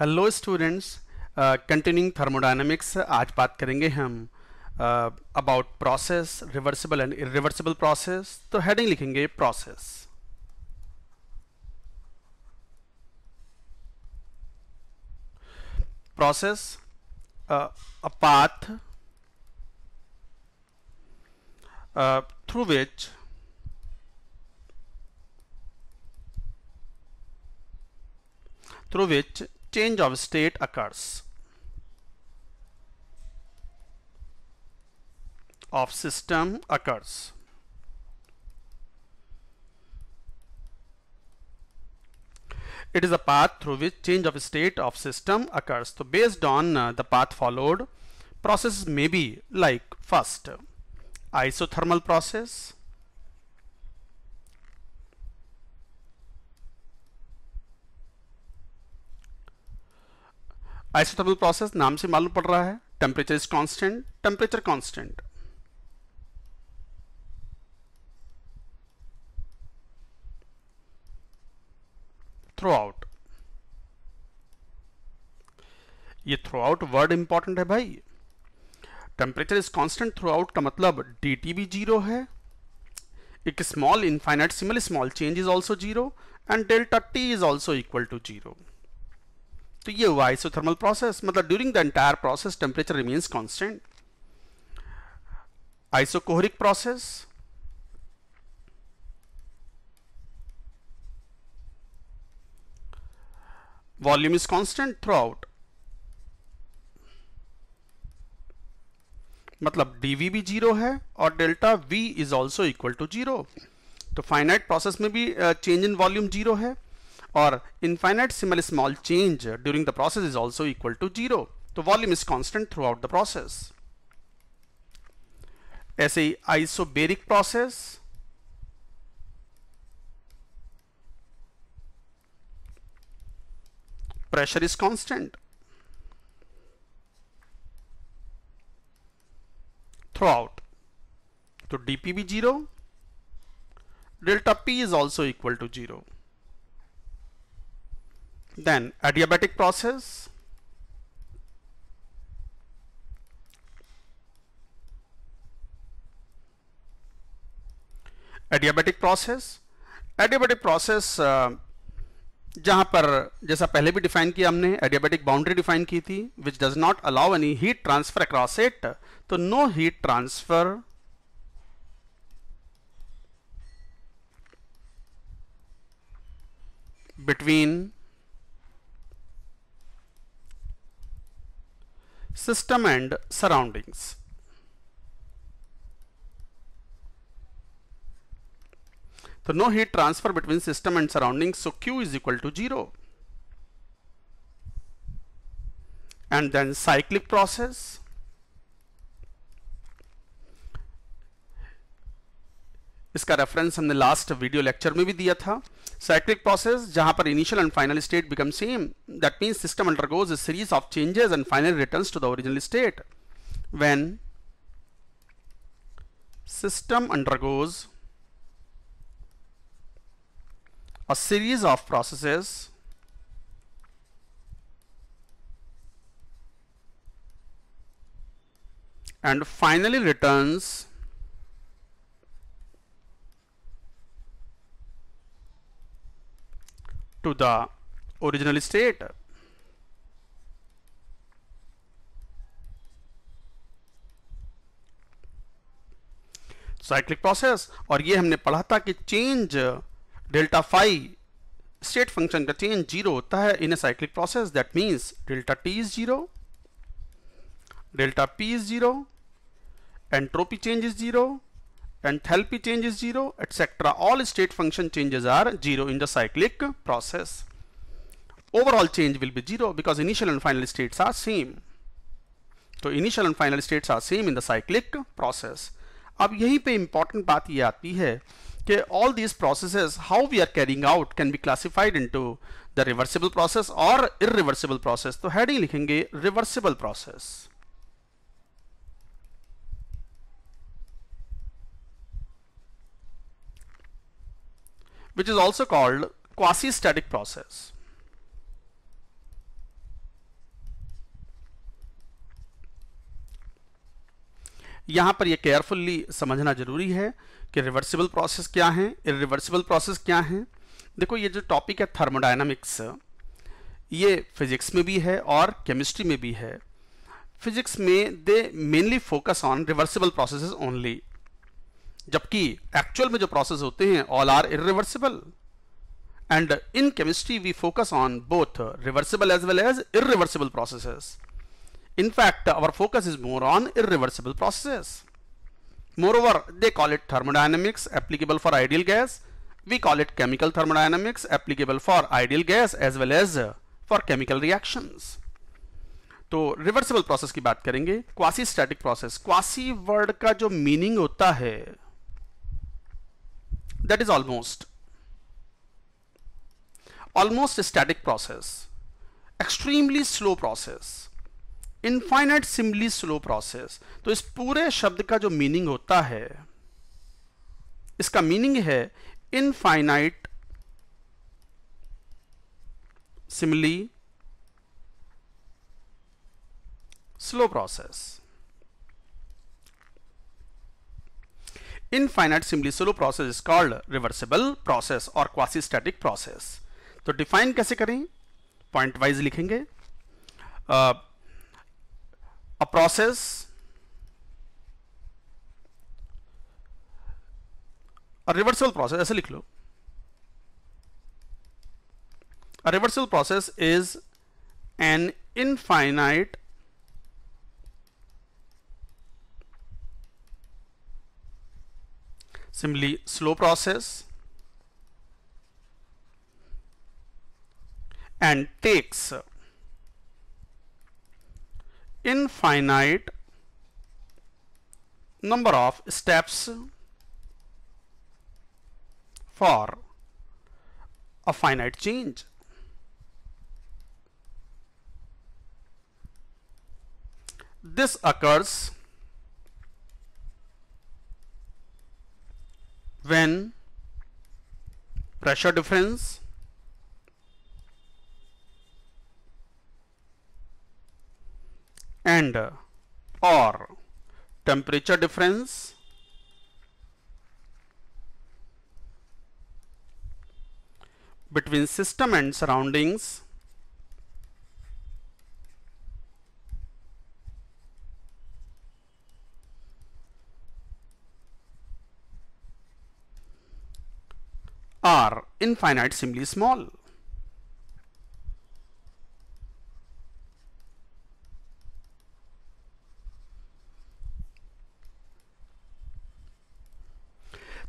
Hello students continuing thermodynamics आज बात करेंगे हम about process reversible and irreversible process तो हेडिंग लिखेंगे process process a path through which through which change of state occurs of system occurs. It is a path through which change of state of system occurs. So based on uh, the path followed, processes may be like first isothermal process, isothermal process तो नाम से मालूम पड़ रहा है temperature is constant temperature constant throughout ये throughout word important है भाई temperature is constant throughout का मतलब डी टी भी जीरो है एक small infinitesimal small change is also zero and delta T is also equal to zero तो ये हुआ आइसोथर्मल प्रोसेस मतलब during the entire process temperature remains constant आइसोकोहरिक process volume is constant throughout मतलब dv भी zero है और delta v is also equal to zero तो finite process में भी चेंज इन वॉल्यूम जीरो है or infinitesimal small change during the process is also equal to 0. The volume is constant throughout the process. As a isobaric process, pressure is constant throughout. So dP be 0, delta P is also equal to 0. Then adiabatic process. Adiabatic process. Adiabatic process uh, जहाँ पर जैसा पहले भी define किया हमने adiabatic boundary define की थी which does not allow any heat transfer across it तो no heat transfer between system and surroundings. So no heat transfer between system and surroundings. So Q is equal to 0. And then cyclic process इसका reference हमने last video lecture में भी दिया था cyclic process जहां पर initial and final state become same that means system undergoes a series of changes and final returns to the original state when system undergoes a series of processes and finally returns to the original state cyclic process और ये हमने पढ़ा था कि change delta five state function का change zero होता है इन a cyclic process that means delta T is zero delta P is zero entropy change is zero and Thalpi change is 0, etc. All state function changes are 0 in the cyclic process. Overall change will be 0 because initial and final states are same. So initial and final states are same in the cyclic process. अब यहीं पे important बात ये आती है कि all these processes how we are carrying out can be classified into the reversible process or irreversible process. तो heading लिखेंगे reversible process. which is also called quasi-static process. यहाँ पर ये केयरफुल्ली समझना ज़रूरी है कि रिवर्सिबल प्रोसेस क्या है रिवर्सिबल प्रोसेस क्या है देखो ये जो टॉपिक है थर्मोडाइनमिक्स ये फिजिक्स में भी है और केमिस्ट्री में भी है फिजिक्स में they mainly focus on reversible processes only जबकि एक्चुअल में जो प्रोसेस होते हैं all are irreversible and in chemistry we focus on both reversible as well as irreversible processes in fact our focus is more on irreversible process moreover they call it thermodynamics applicable for ideal gas we call it chemical thermodynamics applicable for ideal gas as well as for chemical reaction तो reversible process की बात करेंगे quasi static process quasi word का जो meaning होता है that is almost almost a static process extremely slow process infinitesimally slow process तो इस पूरे शब्द का जो मीनिंग होता है इसका मीनिंग है infinitesimally slow process Infinite simply slow process is called reversible process or quasi static process. तो define कैसे करें पॉइंट वाइज लिखेंगे uh, process, a reversible process. ऐसे लिख लो a reversible process is an infinite Similarly, slow process and takes infinite number of steps for a finite change. This occurs when pressure difference and or temperature difference between system and surroundings are infinite simply small.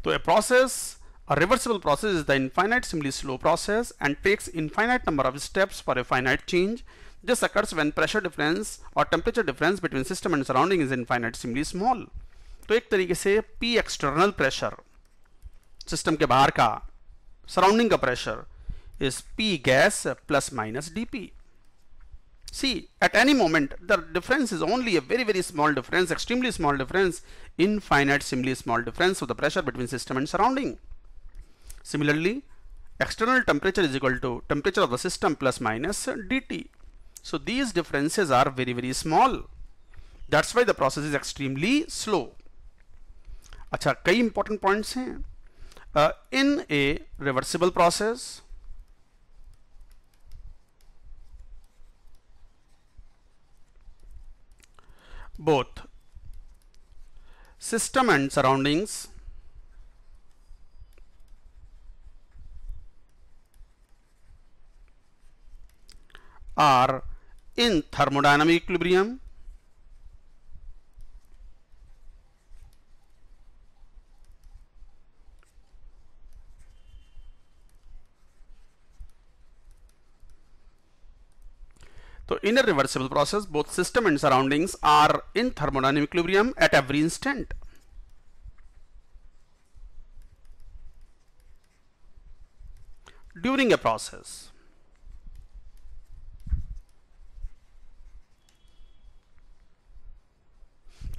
So a process, a reversible process is the infinite simply slow process and takes infinite number of steps for a finite change. This occurs when pressure difference or temperature difference between system and surrounding is infinite simply small. तो एक तरीके से P external pressure system के बाहर का surrounding the pressure is P gas plus minus dP. See, at any moment, the difference is only a very, very small difference, extremely small difference, infinite, simply small difference of the pressure between system and surrounding. Similarly, external temperature is equal to temperature of the system plus minus dT. So these differences are very, very small. That's why the process is extremely slow. अच्छा कई important points हैं uh, in a reversible process both system and surroundings are in thermodynamic equilibrium a reversible process both system and surroundings are in thermodynamic equilibrium at every instant during a process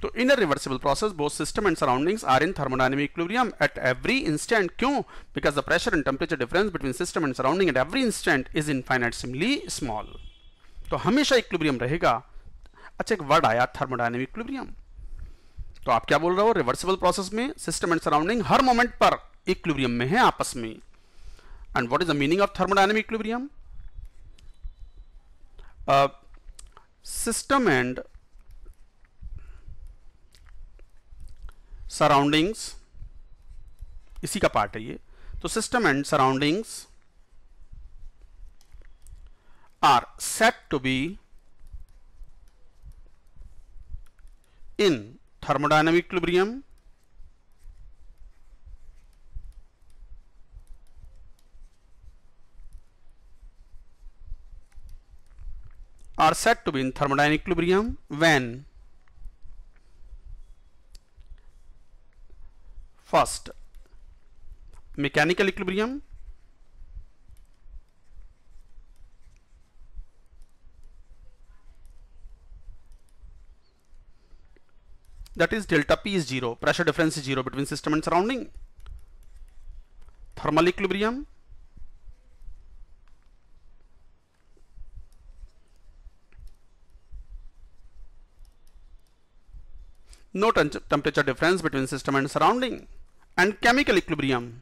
so in a reversible process both system and surroundings are in thermodynamic equilibrium at every instant Kyun? because the pressure and temperature difference between system and surrounding at every instant is infinitesimally small तो हमेशा equilibrium रहेगा अच्छा एक word आया thermodynamic equilibrium तो आप क्या बोल रहे हो रिवर्सिबल प्रोसेस में सिस्टम एंड सराउंडिंग हर मोमेंट पर इक्विब्रियम में है आपस में and what is the meaning of thermodynamic equilibrium system and surroundings इसी का पार्ट है ये तो system and surroundings are said to be in thermodynamic equilibrium are said to be in thermodynamic equilibrium when first mechanical equilibrium that is delta P is 0, pressure difference is 0 between system and surrounding, thermal equilibrium, no temperature difference between system and surrounding and chemical equilibrium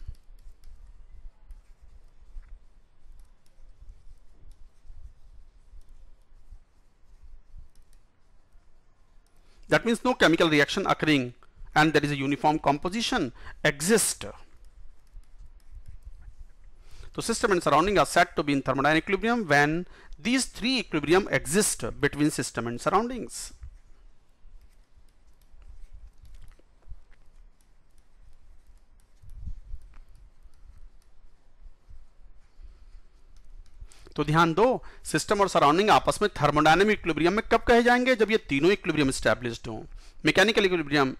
that means no chemical reaction occurring and there is a uniform composition exist so system and surrounding are said to be in thermodynamic equilibrium when these three equilibrium exist between system and surroundings तो ध्यान दो system और surrounding आपस में thermodynamic equilibrium में कब कहे जाएंगे जब ये तीनों इक्लिब्रियम स्टैब्लिश्ड हों मैकेनिकल इक्लिब्रियम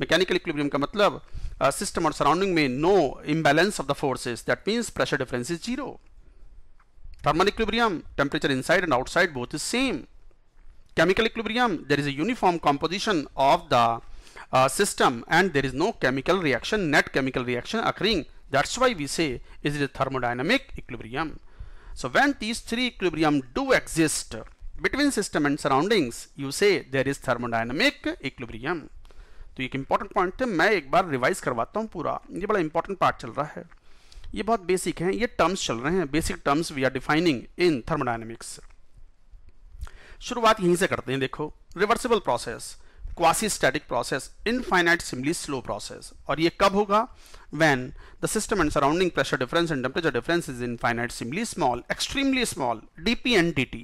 मैकेनिकल इक्लिब्रियम का मतलब सिस्टम uh, और सराउंडिंग में no imbalance of the forces that means pressure difference is zero thermal equilibrium temperature inside and outside both is same chemical equilibrium there is uniform composition of the system and there is no chemical reaction net chemical reaction occurring that's why we say is is thermodynamic equilibrium So when these three equilibrium do exist between system and surroundings, you say there is thermodynamic equilibrium. तो एक important point है मैं एक बार revise करवाता हूँ पूरा ये बड़ा इंपॉर्टेंट पार्ट चल रहा है ये बहुत बेसिक है ये टर्म्स चल रहे हैं basic terms we are defining in thermodynamics शुरुआत यहीं से करते हैं देखो reversible process quasi static process infinitesimally slow process और ये कब होगा when the system and surrounding pressure difference and temperature difference is infinitesimally small extremely small dp and dt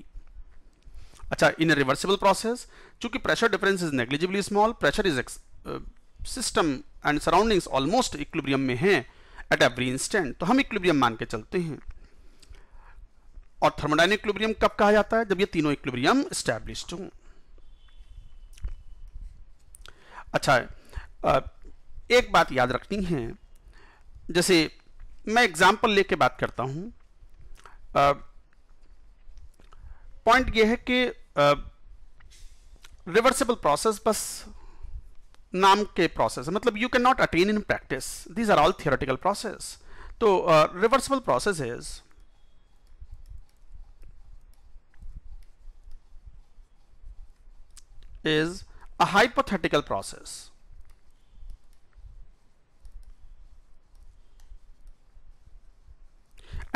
अच्छा इन रिवर्सिबल प्रोसेस चूंकि pressure difference is negligibly small pressure is system and surroundings almost equilibrium में है at every instant तो हम equilibrium मान के चलते हैं और थर्मोडाइन इक्विलिब्रियम कब कहा जाता है जब ये तीनों इक्विलिब्रियम स्टैब्लिश्ड हों अच्छा एक बात याद रखनी है जैसे मैं एग्जाम्पल लेके बात करता हूँ पॉइंट ये है कि रिवर्सिबल प्रोसेस बस नाम के प्रोसेस मतलब you can not attain in practice these are all theoretical process तो reversible process is is a hypothetical process.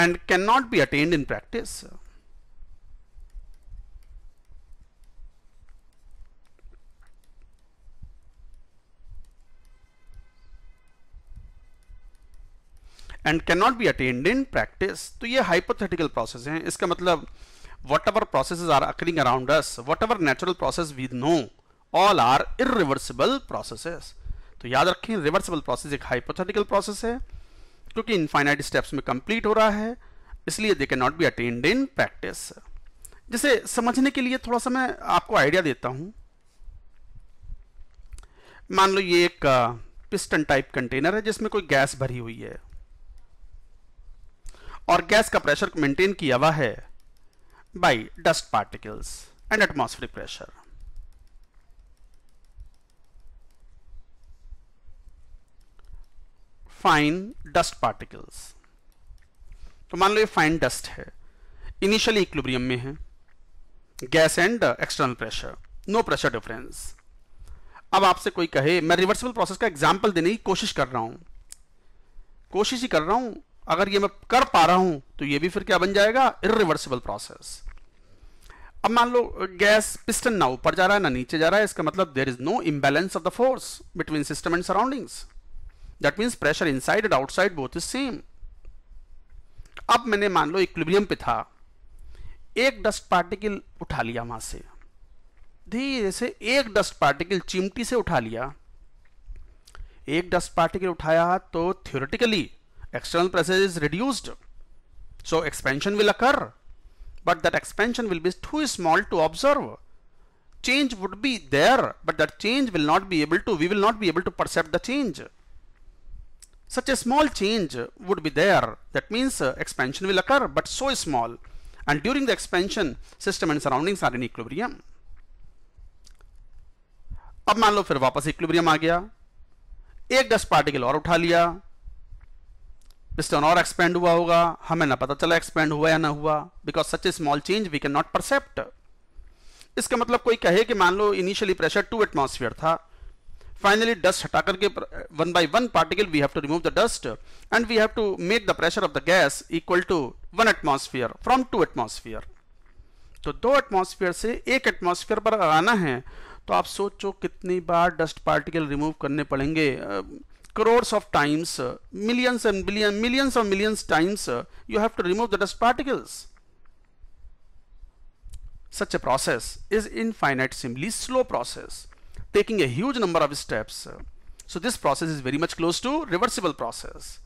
and cannot be attained in practice. and cannot be attained in practice तो ये hypothetical process हैं इसका मतलब whatever processes are occurring around us whatever natural process we know all are irreversible processes तो याद रखें reversible process एक hypothetical process है क्योंकि इनफाइनाइट स्टेप्स में कंप्लीट हो रहा है इसलिए they can not be attained in practice जिसे समझने के लिए थोड़ा सा मैं आपको आइडिया देता हूं मान लो ये एक पिस्टन टाइप कंटेनर है जिसमें कोई गैस भरी हुई है और गैस का प्रेशर मेंटेन किया हुआ है by dust particles and atmospheric pressure fine dust particles तो मान लो ये फाइन डस्ट है इनिशियली इक्विलिब्रियम में है gas and external pressure no pressure difference अब आपसे कोई कहे मैं रिवर्सिबल प्रोसेस का एग्जाम्पल देने की कोशिश कर रहा हूं कोशिश ही कर रहा हूं अगर ये मैं कर पा रहा हूं तो ये भी फिर क्या बन जाएगा इरिवर्सिबल प्रोसेस अब मान लो गैस पिस्टन ना ऊपर जा रहा है ना नीचे जा रहा है इसका मतलब there is no imbalance of the force between system and surroundings that means pressure inside and outside both is same अब मैंने मान लो इक्विलिब्रियम पे था एक डस्ट पार्टिकल उठा लिया वहां से धीरे से एक डस्ट पार्टिकल चिमटी से उठा लिया एक डस्ट पार्टिकल उठाया तो theoretically external pressure is reduced so expansion will occur but that expansion will be too small to observe change would be there but that change will not be able to we will not be able to percept the change such a small change would be there. That means uh, expansion will occur, but so small. And during the expansion, system and surroundings are in equilibrium. अब मान लो फिर वापस equilibrium आ गया एक dust particle और उठा लिया piston और एक्सपेंड हुआ होगा हमें ना पता चला एक्सपेंड हुआ या ना हुआ because such a small change we can not percept इसका मतलब कोई कहे कि मान लो इनिशियली प्रेशर टू एटमॉस्फेयर था फाइनली डस्ट हटा करके one by one particle we have to remove the dust and we have to make the pressure of the gas equal to one atmosphere from two atmosphere तो दो atmosphere से एक atmosphere पर आना है तो आप सोचो कितनी बार डस्ट पार्टिकल रिमूव करने पड़ेंगे crore of times millions and billion millions of millions times you have to remove the dust particles such a process is in finite simply slow process taking a huge number of steps. So this process is very much close to reversible process.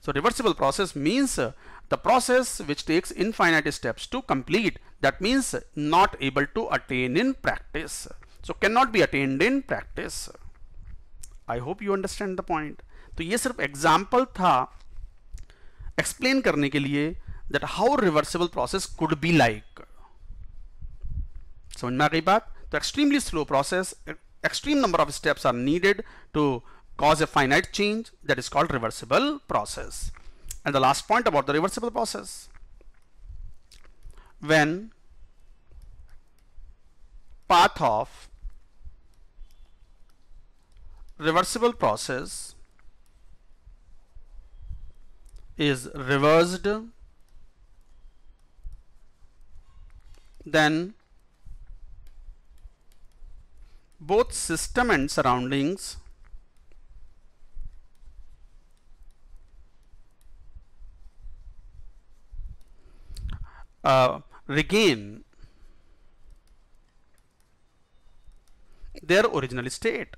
So reversible process means uh, the process which takes infinite steps to complete. That means not able to attain in practice. So cannot be attained in practice. I hope you understand the point. तो ये सिर्फ example to explain. करने के लिए that how reversible process could be like. समझ में आ गई बात The extremely slow process extreme number of steps are needed to cause a finite change that is called reversible process. And the last point about the reversible process. When path of reversible process is reversed then both system and surroundings uh, regain their original state.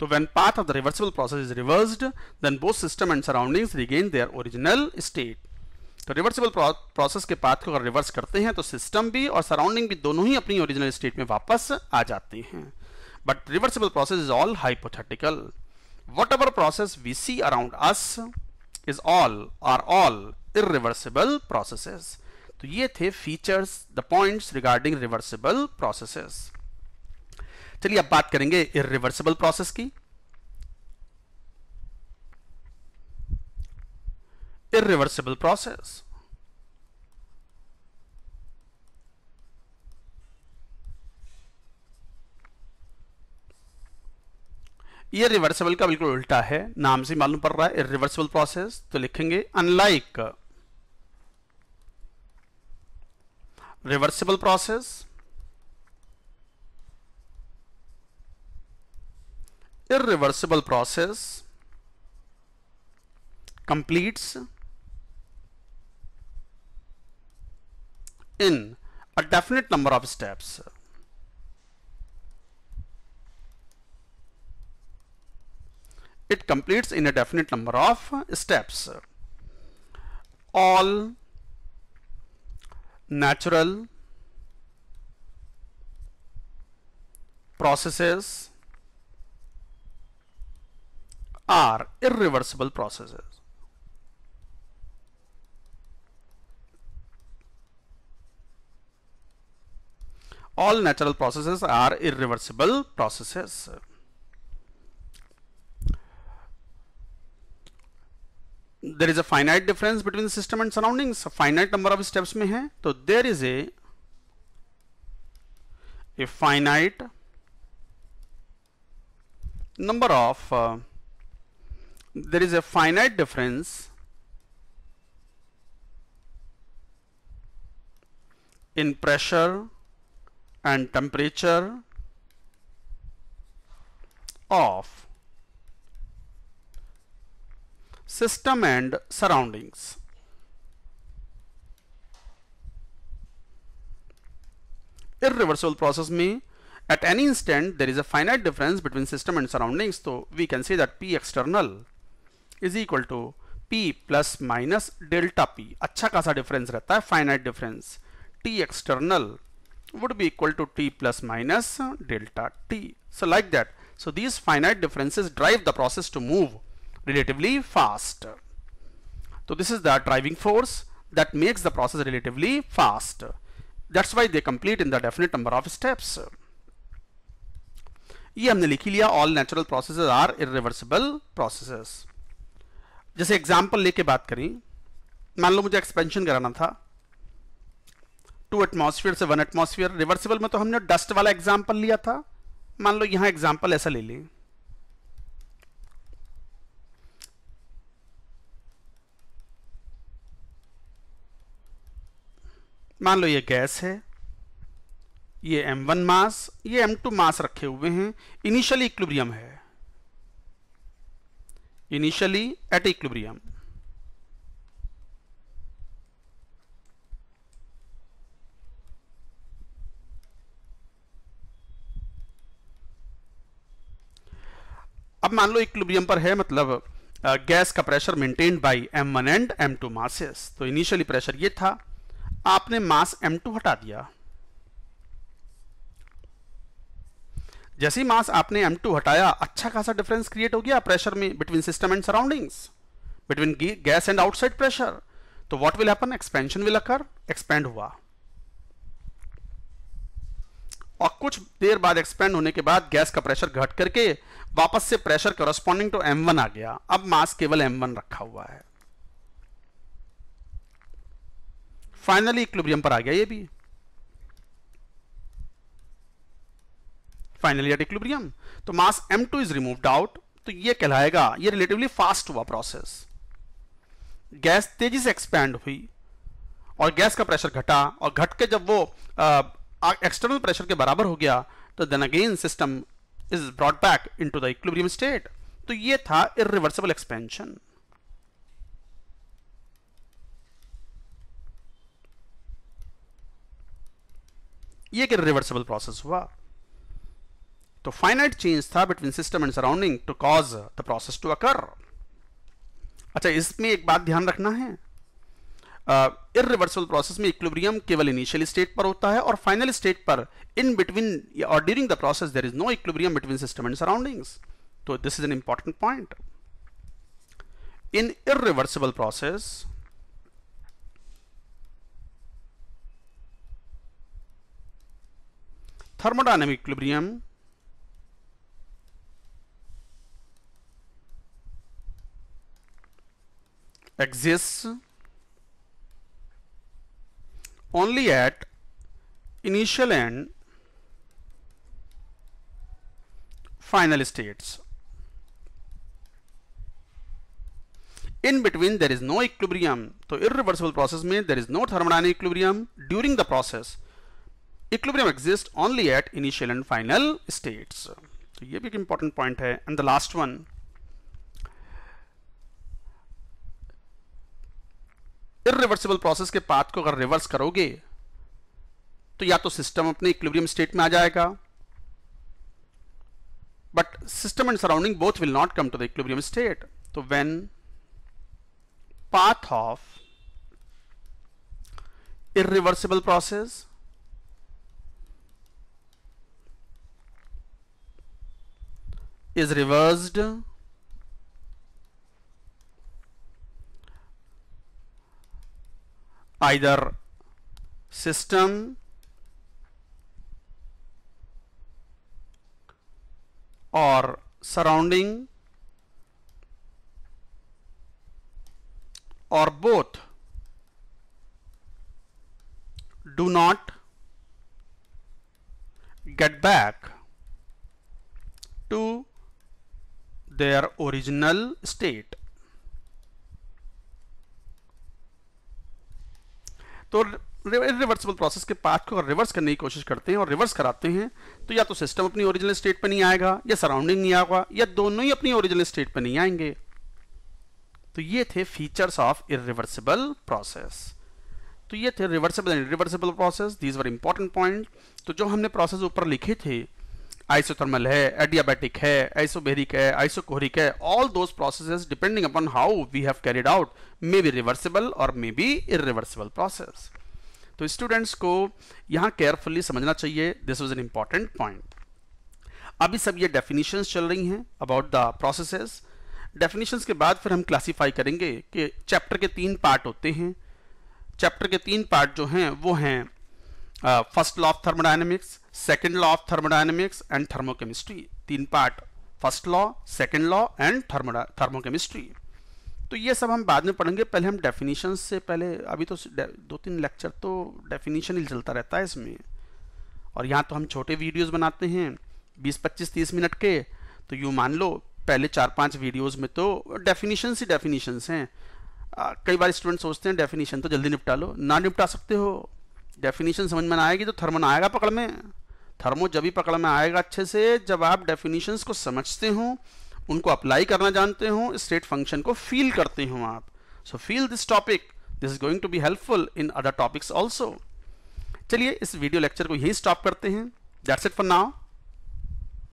So when path of the reversible process is reversed, then both system and surroundings regain their original state. तो reversible process के path को अगर reverse करते हैं तो system भी और surrounding भी दोनों ही अपनी ओरिजिनल स्टेट में वापस आ जाते हैं but reversible process is all hypothetical whatever process we see around us is all are all reversible processes तो ये थे features the points regarding reversible processes चलिए अब बात करेंगे इरिवर्सिबल प्रोसेस की irreversible process. ये रिवर्सिबल का बिल्कुल उल्टा है नाम से मालूम पड़ रहा है रिवर्सिबल प्रोसेस तो लिखेंगे unlike reversible process reversible process completes in a definite number of steps. It completes in a definite number of steps. All natural processes are irreversible processes. all natural processes are irreversible processes. There is a finite difference between system and surroundings. A finite number of steps में है So there is a a finite number of uh, there is a finite difference in pressure and temperature of system and surroundings. Irreversible process means at any instant there is a finite difference between system and surroundings so we can say that p external is equal to p plus minus delta p अच्छा खासा difference रहता है finite difference t external would be equal to t plus minus delta t. So like that. So these finite differences drive the process to move relatively fast. So this is the driving force that makes the process relatively fast. That's why they complete in the definite number of steps. ये हमने लिखी लिया all natural process are irreversible processes जैसे example लेके बात करें मान लो मुझे एक्सपेंशन कराना था टू एटमोसफियर से वन एटमोसफियर रिवर्सिबल में तो हमने डस्ट वाला एग्जाम्पल लिया था मान लो यहां एग्जाम्पल ऐसा ले लें मान लो ये गैस है ये M1 मास ये M2 मास रखे हुए हैं इनिशियली इक्विलिब्रियम है इनिशियली एट इक्विलिब्रियम अब मान लो इक्विलिब्रियम पर है मतलब गैस का pressure maintained by one and M two masses तो इनिशियली प्रेशर ये था आपने मास एम टू हटा दिया जैसे ही मास आपने एम टू हटाया अच्छा खासा डिफरेंस क्रिएट हो गया प्रेशर में between system and surroundings between gas and outside pressure तो what will happen expansion will occur expand हुआ. और कुछ देर बाद एक्सपेंड होने के बाद गैस का प्रेशर घट करके वापस से pressure corresponding to M one आ गया अब मास केवल एम वन रखा हुआ है फाइनली इक्विलिब्रियम पर आ गया ये भी फाइनली एट इक्विलिब्रियम तो mass M two is remove out तो ये कहलाएगा ये रिलेटिवली फास्ट हुआ प्रोसेस गैस तेजी से एक्सपैंड हुई और गैस का प्रेशर घटा और घट के जब वो एक्सटर्नल प्रेशर के बराबर हो गया तो then again system is brought back into the equilibrium state तो ये था इरिवर्सिबल एक्सपेंशन ये कि रिवर्सिबल प्रोसेस हुआ तो फाइनाइट चेंज था between system and surrounding to cause the process to occur अच्छा इसमें एक बात ध्यान रखना है इिवर्सल प्रोसेस में इक्विब्रियम केवल इनिशियल स्टेट पर होता है और फाइनल स्टेट पर इन बिटवीन और during the process there is no equilibrium between system and surroundings तो this is an important point in irreversible process thermodynamic equilibrium exists only at initial and final states. In between there is no equilibrium. So irreversible process means there is no thermodynamic equilibrium during the process. Equilibrium exists only at initial and final states. So this is an important point And the last one irreversible process के path को अगर reverse करोगे तो या तो system अपने equilibrium state में आ जाएगा but system and surrounding both will not come to the equilibrium state तो when path of irreversible process is reversed either system or surrounding or both do not get back to their original state तो reversible process के path को reverse करने की कोशिश करते हैं और रिवर्स कराते हैं तो या तो सिस्टम अपनी ओरिजिनल स्टेट पर नहीं आएगा या सराउंडिंग नहीं आएगा या दोनों ही अपनी ओरिजिनल स्टेट पर नहीं आएंगे तो ये थे फीचर्स ऑफ इरिवर्सिबल प्रोसेस तो ये थे reversible and reversible process these were important point तो जो हमने प्रोसेस ऊपर लिखे थे आइसोथर्मल है एडियाबैटिक है आइसोबेरिक है आइसोकोहरिक है all those process depending upon how we have carried out may be reversible और मे बी इिवर्सिबल प्रोसेस तो स्टूडेंट्स को यहां केयरफुली समझना चाहिए this was an important point अभी सब ये डेफिनेशन चल रही हैं अबाउट द प्रोसेस डेफिनेशन के बाद फिर हम क्लासीफाई करेंगे कि चैप्टर के तीन पार्ट होते हैं चैप्टर के तीन पार्ट जो हैं वो हैं first law of thermodynamics second law of thermodynamics and thermochemistry तीन part first law second law and thermody thermochemistry तो ये सब हम बाद में पढ़ेंगे पहले हम डेफिनेशन से पहले अभी तो दो तीन लेक्चर तो डेफिनेशन ही चलता रहता है इसमें और यहाँ तो हम छोटे वीडियोस बनाते हैं 20 25 30 मिनट के तो यूँ मान लो पहले चार पांच वीडियोस में तो डेफिनेशन ही डेफिनेशन हैं uh, कई बार स्टूडेंट सोचते हैं डेफिनेशन तो जल्दी निपटा लो ना निपटा सकते हो डेफिनेशन समझ में आएगी तो थर्मन आएगा पकड़ में थर्मो जब भी पकड़ में आएगा अच्छे से जब आप डेफिनेशंस को समझते हो उनको अप्लाई करना जानते हो स्टेट फंक्शन को फील करते हो आप so feel this topic this is going to be helpful in other topics also चलिए इस वीडियो लेक्चर को यही स्टॉप करते हैं दैट्स इट फॉर नाउ